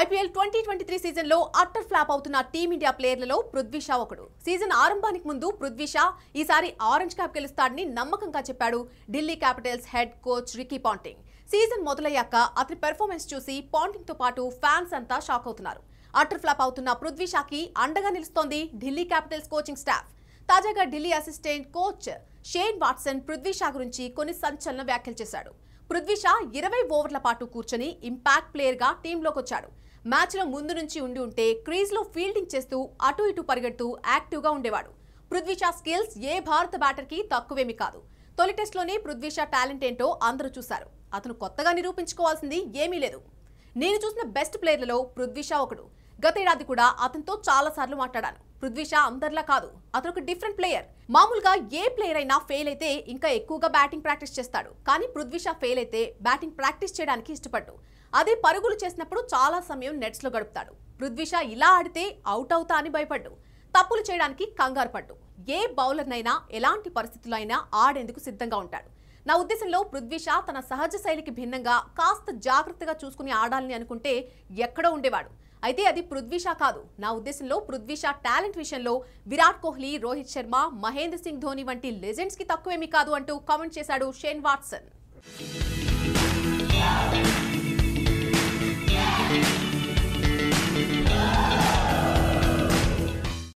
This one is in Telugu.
ఐపీఎల్ ట్వంటీ ట్వంటీ త్రీ సీజన్లో అట్టర్ ఫ్లాప్ అవుతున్న టీమిండియా ప్లేయర్లలో పృథ్వీ షా ఒకడు సీజన్ ఆరంభానికి ముందు పృథ్వీ షా ఈసారి ఆరెంజ్ క్యాప్ గెలుస్తాడని నమ్మకంగా చెప్పాడు Delhi capitals head coach Ricky Ponting season మొదలయ్యాక అతని పెర్ఫార్మెన్స్ చూసి పాంటింగ్తో పాటు ఫ్యాన్స్ అంతా షాక్ అవుతున్నారు అట్టర్ ఫ్లాప్ అవుతున్న పృథ్వీ షాకి అండగా నిలుస్తోంది ఢిల్లీ క్యాపిటల్స్ కోచింగ్ స్టాఫ్ తాజాగా Delhi assistant coach Shane Watson Prithvi Shaw గురించి కొన్ని సంచలన వ్యాఖ్యలు చేశాడు పృథ్వీ షా ఇరవై ఓవర్ల పాటు కూర్చొని ఇంపాక్ట్ ప్లేయర్గా టీంలోకి వచ్చాడు మ్యాచ్లో ముందు నుంచి ఉండి ఉంటే క్రీజ్లో ఫీల్డింగ్ చేస్తూ అటు ఇటు పరిగెడుతూ యాక్టివ్గా ఉండేవాడు పృథ్వీషా స్కిల్స్ ఏ భారత బ్యాటర్కి తక్కువేమి కాదు తొలి టెస్ట్లోనే పృథ్వీషా టాలెంట్ ఏంటో అందరూ చూశారు అతను కొత్తగా నిరూపించుకోవాల్సింది ఏమీ లేదు నేను చూసిన బెస్ట్ ప్లేయర్లలో పృథ్వీషా ఒకడు గతేడాది కూడా అతనితో చాలా సార్లు మాట్లాడాను పృథ్వీషా అందరిలా కాదు అతను ఒక డిఫరెంట్ ప్లేయర్ మామూలుగా ఏ ప్లేయర్ అయినా ఫెయిల్ అయితే ఇంకా ఎక్కువగా బ్యాటింగ్ ప్రాక్టీస్ చేస్తాడు కానీ పృథ్వీషా ఫెయిల్ అయితే బ్యాటింగ్ ప్రాక్టీస్ చేయడానికి ఇష్టపడ్డు అది పరుగులు చేసినప్పుడు చాలా సమయం నెట్స్లో గడుపుతాడు పృథ్విష ఇలా ఆడితే అవుట్ అవుతా అని భయపడ్డు తప్పులు చేయడానికి కంగారు పడ్డు ఏ బౌలర్నైనా ఎలాంటి పరిస్థితుల్లో అయినా ఆడేందుకు సిద్ధంగా ఉంటాడు నా ఉద్దేశంలో పృథ్వీష తన సహజ శైలికి భిన్నంగా కాస్త జాగ్రత్తగా చూసుకుని ఆడాలని అనుకుంటే ఎక్కడో ఉండేవాడు అయితే అది పృథ్వీష కాదు నా ఉద్దేశంలో పృథ్వీష టాలెంట్ విషయంలో విరాట్ కోహ్లీ రోహిత్ శర్మ మహేంద్ర సింగ్ ధోని వంటి లెజెండ్స్కి తక్కువేమీ కాదు అంటూ కామెంట్ చేశాడు షేన్ వాట్సన్